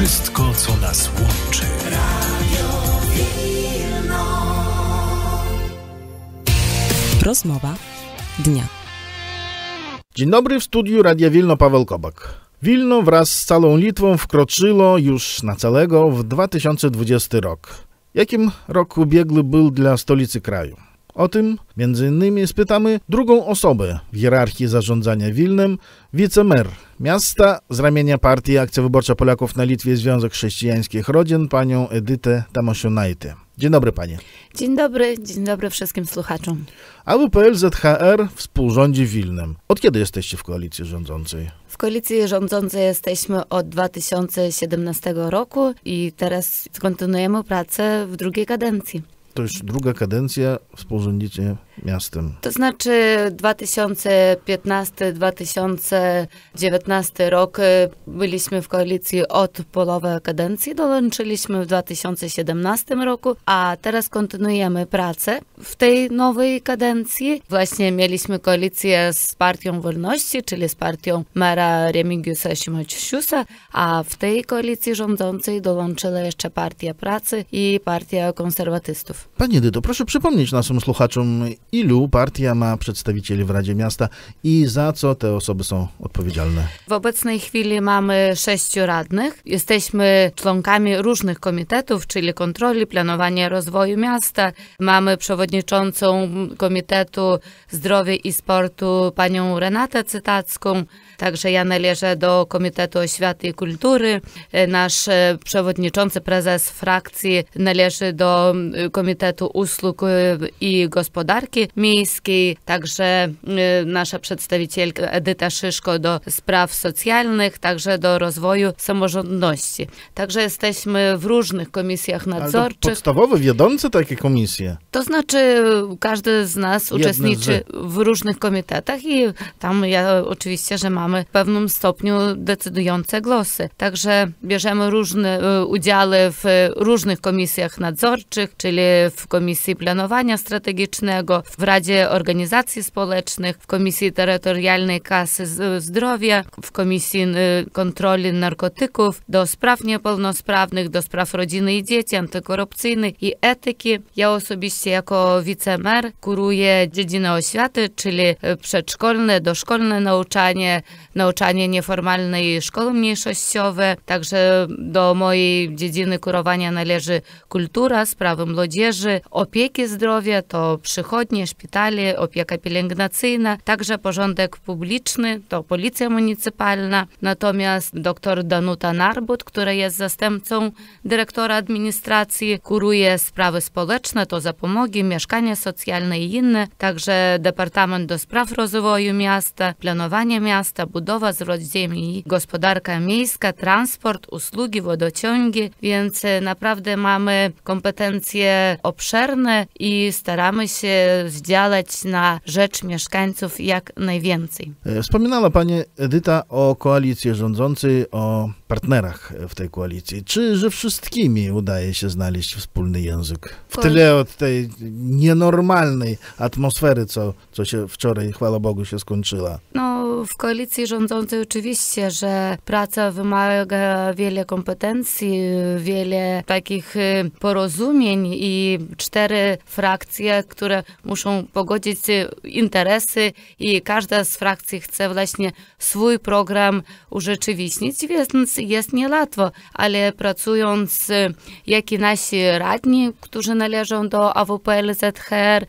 Wszystko, co nas łączy. Rozmowa dnia. Dzień dobry w studiu Radia Wilno Paweł Kobak. Wilno wraz z całą Litwą wkroczyło już na całego w 2020 rok. Jakim rok ubiegły był dla stolicy kraju? O tym między innymi spytamy drugą osobę w hierarchii zarządzania Wilnem, wicemer miasta z ramienia partii Akcja Wyborcza Polaków na Litwie Związek Chrześcijańskich Rodzin, panią Edytę Tamasionajtę. Dzień dobry panie. Dzień dobry, dzień dobry wszystkim słuchaczom. AWPL ZHR współrządzi Wilnem. Od kiedy jesteście w koalicji rządzącej? W koalicji rządzącej jesteśmy od 2017 roku i teraz kontynuujemy pracę w drugiej kadencji to już druga kadencja współrzędzicie miastem. To znaczy 2015-2019 rok y, byliśmy w koalicji od połowy kadencji, dołączyliśmy w 2017 roku, a teraz kontynuujemy pracę w tej nowej kadencji. Właśnie mieliśmy koalicję z Partią Wolności, czyli z partią mera Remigiusa Simaciusiusa, a w tej koalicji rządzącej dołączyła jeszcze Partia Pracy i Partia Konserwatystów. Panie Dydo, proszę przypomnieć naszym słuchaczom, ilu partia ma przedstawicieli w Radzie Miasta i za co te osoby są odpowiedzialne? W obecnej chwili mamy sześciu radnych. Jesteśmy członkami różnych komitetów, czyli kontroli, planowania rozwoju miasta. Mamy przewodniczącą Komitetu Zdrowia i Sportu panią Renatę Cytacką. Także ja należę do Komitetu Oświaty i Kultury. Nasz przewodniczący, prezes frakcji należy do Komitetu Komitetu Usług y, i Gospodarki Miejskiej, także y, nasza przedstawicielka Edyta Szyszko do spraw socjalnych, także do rozwoju samorządności. Także jesteśmy w różnych komisjach nadzorczych. podstawowe, wiodące takie komisje. To znaczy każdy z nas Jedne uczestniczy z... w różnych komitetach i tam ja oczywiście, że mamy w pewnym stopniu decydujące głosy. Także bierzemy różne y, udziały w różnych komisjach nadzorczych, czyli w Komisji Planowania Strategicznego, w Radzie Organizacji Społecznych, w Komisji Terytorialnej Kasy Zdrowia, w Komisji y, Kontroli Narkotyków, do spraw niepełnosprawnych, do spraw rodziny i dzieci, antykorupcyjnej i etyki. Ja osobiście jako wicemer kuruję dziedzinę oświaty, czyli y, przedszkolne, doszkolne nauczanie, nauczanie nieformalne i szkoły mniejszościowe. Także do mojej dziedziny kurowania należy kultura, sprawy młodzieży, młodzieży, opieki zdrowia, to przychodnie, szpitale, opieka pielęgnacyjna, także porządek publiczny, to policja municipalna. Natomiast dr Danuta Narbut, która jest zastępcą dyrektora administracji, kuruje sprawy społeczne, to zapomogi, mieszkania socjalne i inne, także Departament do Spraw Rozwoju Miasta, planowanie miasta, budowa zwrot ziemi, gospodarka miejska, transport, usługi, wodociągi, więc e, naprawdę mamy kompetencje obszerne i staramy się zdziałać na rzecz mieszkańców jak najwięcej. E, wspominała Pani Edyta o koalicji rządzącej, o partnerach w tej koalicji. Czy że wszystkimi udaje się znaleźć wspólny język? W tyle od tej nienormalnej atmosfery, co, co się wczoraj, chwała Bogu, się skończyła. No, w koalicji rządzącej oczywiście, że praca wymaga wiele kompetencji, wiele takich y, porozumień i cztery frakcje, które muszą pogodzić y, interesy i każda z frakcji chce właśnie swój program urzeczywistnić, więc jest niełatwo, ale pracując y, jak i nasi radni, którzy należą do AWPL-ZHR,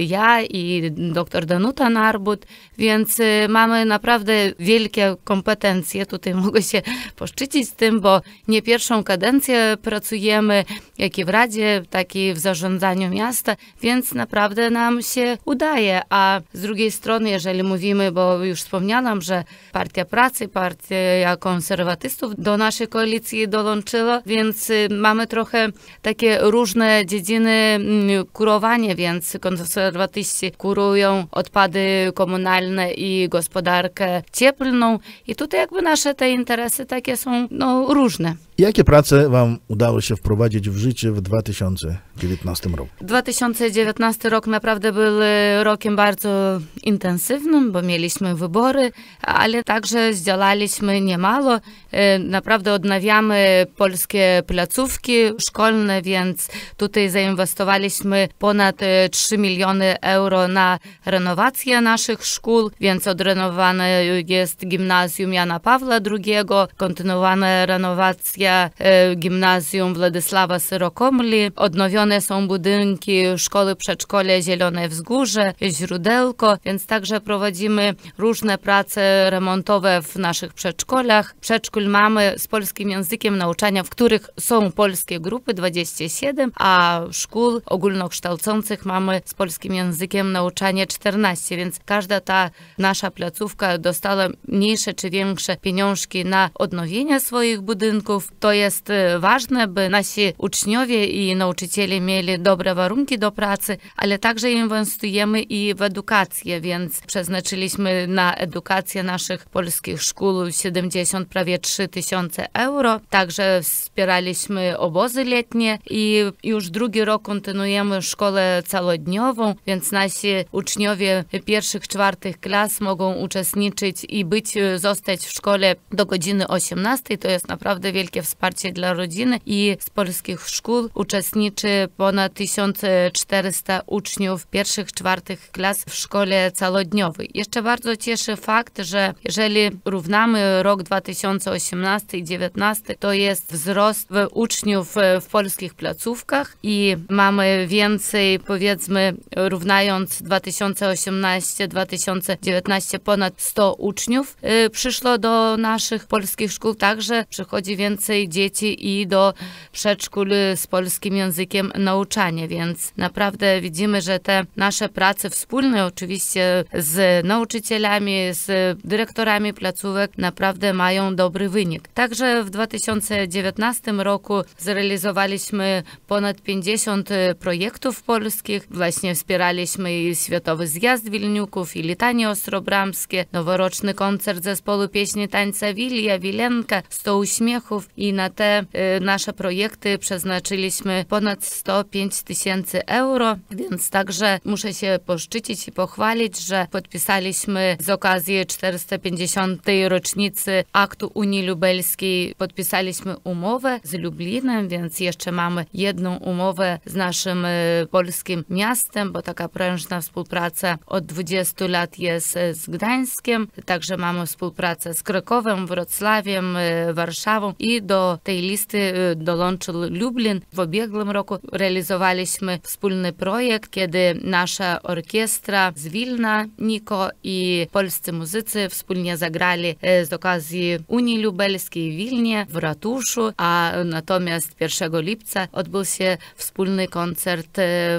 ja i dr Danuta Narbut, więc mamy mamy naprawdę wielkie kompetencje. Tutaj mogę się poszczycić z tym, bo nie pierwszą kadencję pracujemy, jak i w Radzie, tak i w zarządzaniu miasta, więc naprawdę nam się udaje. A z drugiej strony, jeżeli mówimy, bo już wspomniałam, że Partia Pracy, Partia Konserwatystów do naszej koalicji dołączyła, więc y, mamy trochę takie różne dziedziny mm, kurowania, więc konserwatyści kurują odpady komunalne i gospodarcze gospodarkę cieplną i tutaj jakby nasze te interesy takie są no, różne. Jakie prace Wam udało się wprowadzić w życie w 2019 roku? 2019 rok naprawdę był e, rokiem bardzo intensywnym, bo mieliśmy wybory, ale także zdziałaliśmy niemało. E, naprawdę odnawiamy polskie placówki szkolne, więc tutaj zainwestowaliśmy ponad 3 e, miliony euro na renowację naszych szkół, więc odrenowaliśmy Renowane jest gimnazjum Jana Pawła II, kontynuowana renowacja e, gimnazjum Władysława Syrokomli, odnowione są budynki szkoły przedszkole, Zielone Wzgórze, Źródełko, więc także prowadzimy różne prace remontowe w naszych przedszkolach. Przedszkól mamy z polskim językiem nauczania, w których są polskie grupy 27, a szkół ogólnokształcących mamy z polskim językiem nauczania 14, więc każda ta nasza placówka złotówka dostała mniejsze czy większe pieniążki na odnowienie swoich budynków. To jest y, ważne, by nasi uczniowie i nauczyciele mieli dobre warunki do pracy, ale także inwestujemy i w edukację, więc przeznaczyliśmy na edukację naszych polskich szkół 70 prawie 3 tysiące euro. Także wspieraliśmy obozy letnie i już drugi rok kontynuujemy szkołę całodniową, więc nasi uczniowie pierwszych, czwartych klas mogą uczestniczyć i być, y, zostać w szkole do godziny 18. To jest naprawdę wielkie wsparcie dla rodziny i z polskich szkół uczestniczy ponad 1400 uczniów pierwszych, czwartych klas w szkole calodniowej. Jeszcze bardzo cieszy fakt, że jeżeli równamy rok 2018 i 2019, to jest wzrost uczniów y, w polskich placówkach i mamy więcej, powiedzmy, równając 2018-2019 po ponad 100 uczniów y, przyszło do naszych polskich szkół, także przychodzi więcej dzieci i do przedszkół y, z polskim językiem nauczanie, więc naprawdę widzimy, że te nasze prace wspólne oczywiście z nauczycielami, z dyrektorami placówek naprawdę mają dobry wynik. Także w 2019 roku zrealizowaliśmy ponad 50 y, projektów polskich, właśnie wspieraliśmy i Światowy Zjazd Wilniuków i Litanie Ostrobramskie, noworoczny koncert zespołu pieśni tańca Wilja, Wilenka, 100 uśmiechów i na te y, nasze projekty przeznaczyliśmy ponad 105 tysięcy euro, więc także muszę się poszczycić i pochwalić, że podpisaliśmy z okazji 450. rocznicy aktu Unii Lubelskiej, podpisaliśmy umowę z Lublinem, więc jeszcze mamy jedną umowę z naszym y, polskim miastem, bo taka prężna współpraca od 20 lat jest y, z Gdańskiem Gdańskiem, także mamy współpracę z Krakowem, Wrocławiem, y, Warszawą i do tej listy y, dołączył Lublin. W ubiegłym roku realizowaliśmy wspólny projekt, kiedy nasza orkiestra z Wilna, Niko i polscy muzycy wspólnie zagrali y, z okazji Unii Lubelskiej w Wilnie, w ratuszu, a natomiast 1 lipca odbył się wspólny koncert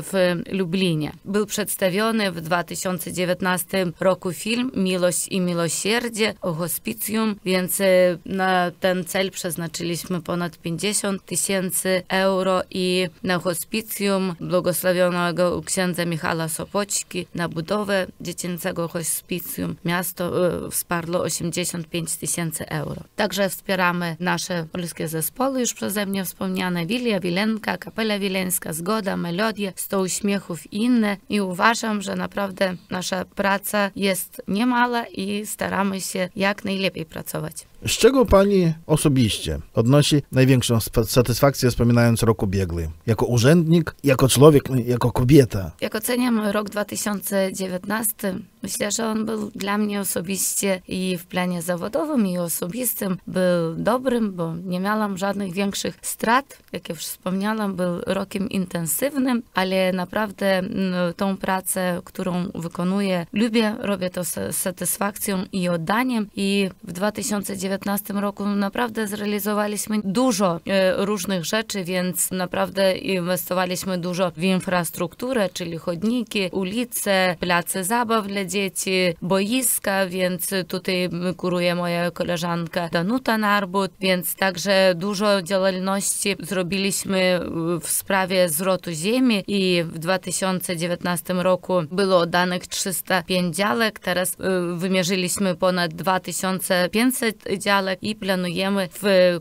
w Lublinie. Był przedstawiony w 2019 roku film miłość i miłosierdzie o hospicjum, więc e, na ten cel przeznaczyliśmy ponad 50 tysięcy euro i na hospicjum błogosławionego księdza Michala Sopoćki na budowę dziecięcego hospicjum miasto e, wsparło 85 tysięcy euro. Także wspieramy nasze polskie zespoły już przeze mnie wspomniane Wilia Wilenka, Kapela Wileńska, Zgoda, Melodie, Sto Uśmiechów i inne i uważam, że naprawdę nasza praca jest niemal мала і стараемся як найлепей працаваць. Z czego pani osobiście odnosi największą satysfakcję wspominając rok ubiegły? Jako urzędnik, jako człowiek, jako kobieta? Jak oceniam rok 2019, myślę, że on był dla mnie osobiście i w planie zawodowym i osobistym był dobrym, bo nie miałam żadnych większych strat. Jak już wspomniałam, był rokiem intensywnym, ale naprawdę mm, tą pracę, którą wykonuję, lubię, robię to z satysfakcją i oddaniem i w 2019 2019 roku naprawdę zrealizowaliśmy dużo e, różnych rzeczy, więc naprawdę inwestowaliśmy dużo w infrastrukturę, czyli chodniki, ulice, place zabaw dla dzieci, boiska, więc tutaj kuruje moja koleżanka Danuta Narbut, więc także dużo działalności zrobiliśmy w sprawie zwrotu ziemi i w 2019 roku było danych 305 działek, teraz e, wymierzyliśmy ponad 2500 wydziale i planujemy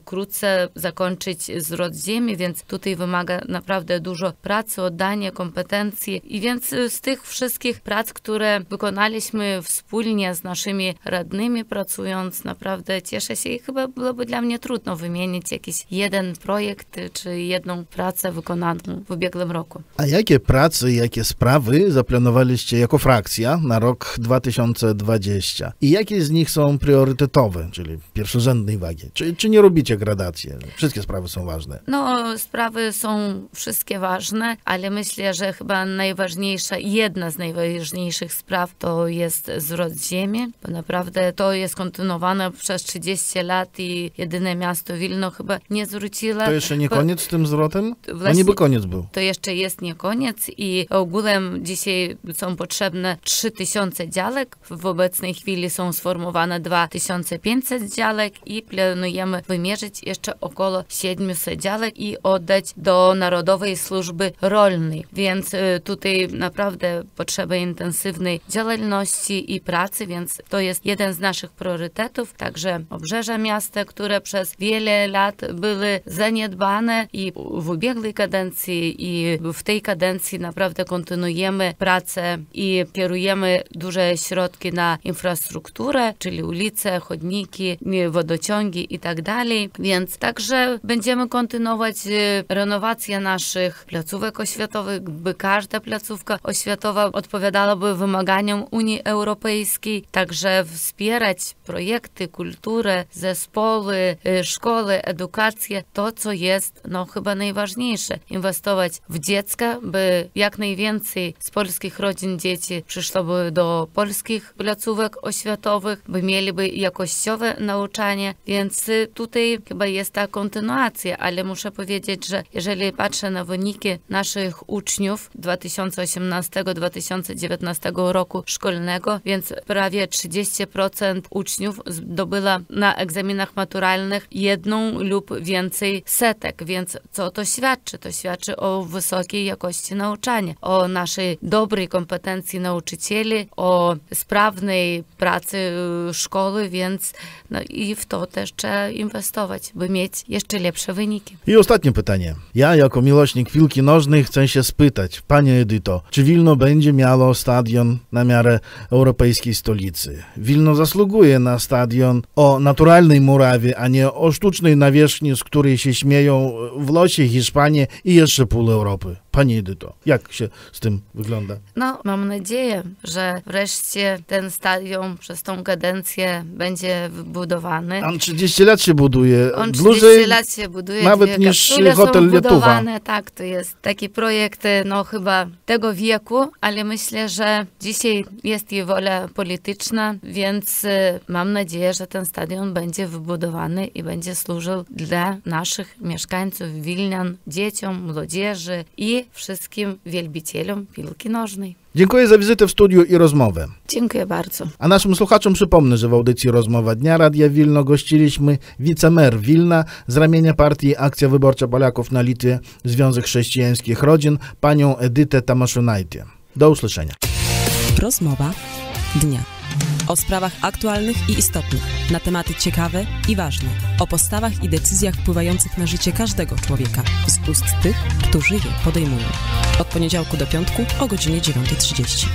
wkrótce zakończyć zwrot ziemi, więc tutaj wymaga naprawdę dużo pracy, oddania kompetencji i więc y, z tych wszystkich prac, które wykonaliśmy wspólnie z naszymi radnymi pracując, naprawdę cieszę się i chyba byłoby dla mnie trudno wymienić jakiś jeden projekt y, czy jedną pracę wykonaną w ubiegłym roku. A jakie prace, jakie sprawy zaplanowaliście jako frakcja na rok 2020 i jakie z nich są priorytetowe, czyli pierwszorzędnej wagi? Czy, czy nie robicie gradacji? Wszystkie sprawy są ważne. No, sprawy są wszystkie ważne, ale myślę, że chyba najważniejsza, jedna z najważniejszych spraw to jest zwrot ziemi, bo naprawdę to jest kontynuowane przez 30 lat i jedyne miasto Wilno chyba nie zwróciło. To jeszcze nie koniec z tym zwrotem? Właśnie, no niby koniec był. To jeszcze jest nie koniec i ogółem dzisiaj są potrzebne 3000 działek. W obecnej chwili są sformowane 2500 działek działek i planujemy wymierzyć jeszcze około 700 działek i oddać do Narodowej Służby Rolnej. Więc y, tutaj naprawdę potrzeba intensywnej działalności i pracy, więc to jest jeden z naszych priorytetów. Także obrzeża miasta, które przez wiele lat były zaniedbane i w ubiegłej kadencji i w tej kadencji naprawdę kontynuujemy pracę i kierujemy duże środki na infrastrukturę, czyli ulice, chodniki, wodociągi i tak dalej. Więc także będziemy kontynuować y, renowację naszych placówek oświatowych, by każda placówka oświatowa by wymaganiom Unii Europejskiej, także wspierać projekty, kulturę, zespoły, y, szkoły, edukację, to co jest no chyba najważniejsze. Inwestować w dziecka, by jak najwięcej z polskich rodzin dzieci przyszło do polskich placówek oświatowych, by mieliby jakościowe nauczanie, więc y, tutaj chyba jest ta kontynuacja, ale muszę powiedzieć, że jeżeli patrzę na wyniki naszych uczniów 2018-2019 roku szkolnego, więc prawie 30% uczniów uczniów zdobyła na egzaminach maturalnych jedną lub więcej setek. Więc co to świadczy? To świadczy o wysokiej jakości nauczania, o naszej dobrej kompetencji nauczycieli, o sprawnej pracy y, szkoły, więc no i w to też trzeba inwestować, by mieć jeszcze lepsze wyniki. I ostatnie pytanie. Ja jako miłośnik piłki nożnej chcę się spytać, Panie Edyto, czy Wilno będzie miało stadion na miarę europejskiej stolicy? Wilno zasługuje na na stadion o naturalnej murawie, a nie o sztucznej nawierzchni, z której się śmieją e, w losie Hiszpanie i jeszcze pół Europy. Pani Edyto, jak się z tym wygląda? No, mam nadzieję, że wreszcie ten stadion przez tą kadencję będzie wybudowany. On 30 lat się buduje. On 30 Dłużej lat się buduje. Nawet niż hotel Lietuwa. Tak, to jest taki projekt, e, no chyba tego wieku, ale myślę, że dzisiaj jest jej wola polityczna, więc e, Mam nadzieję, że ten stadion będzie wybudowany i będzie służył dla naszych mieszkańców Wilnian, dzieciom, młodzieży i wszystkim wielbicielom piłki nożnej. Dziękuję za wizytę w studiu i rozmowę. Dziękuję bardzo. A naszym słuchaczom przypomnę, że w audycji Rozmowa Dnia Radia Wilno gościliśmy wicemer Wilna z ramienia partii Akcja Wyborcza Polaków na Litwie Związek Chrześcijańskich Rodzin, panią Edytę Tamaszunajtę. Do usłyszenia. Rozmowa Dnia o sprawach aktualnych i istotnych, na tematy ciekawe i ważne, o postawach i decyzjach wpływających na życie każdego człowieka z ust tych, którzy je podejmują. Od poniedziałku do piątku o godzinie 9.30.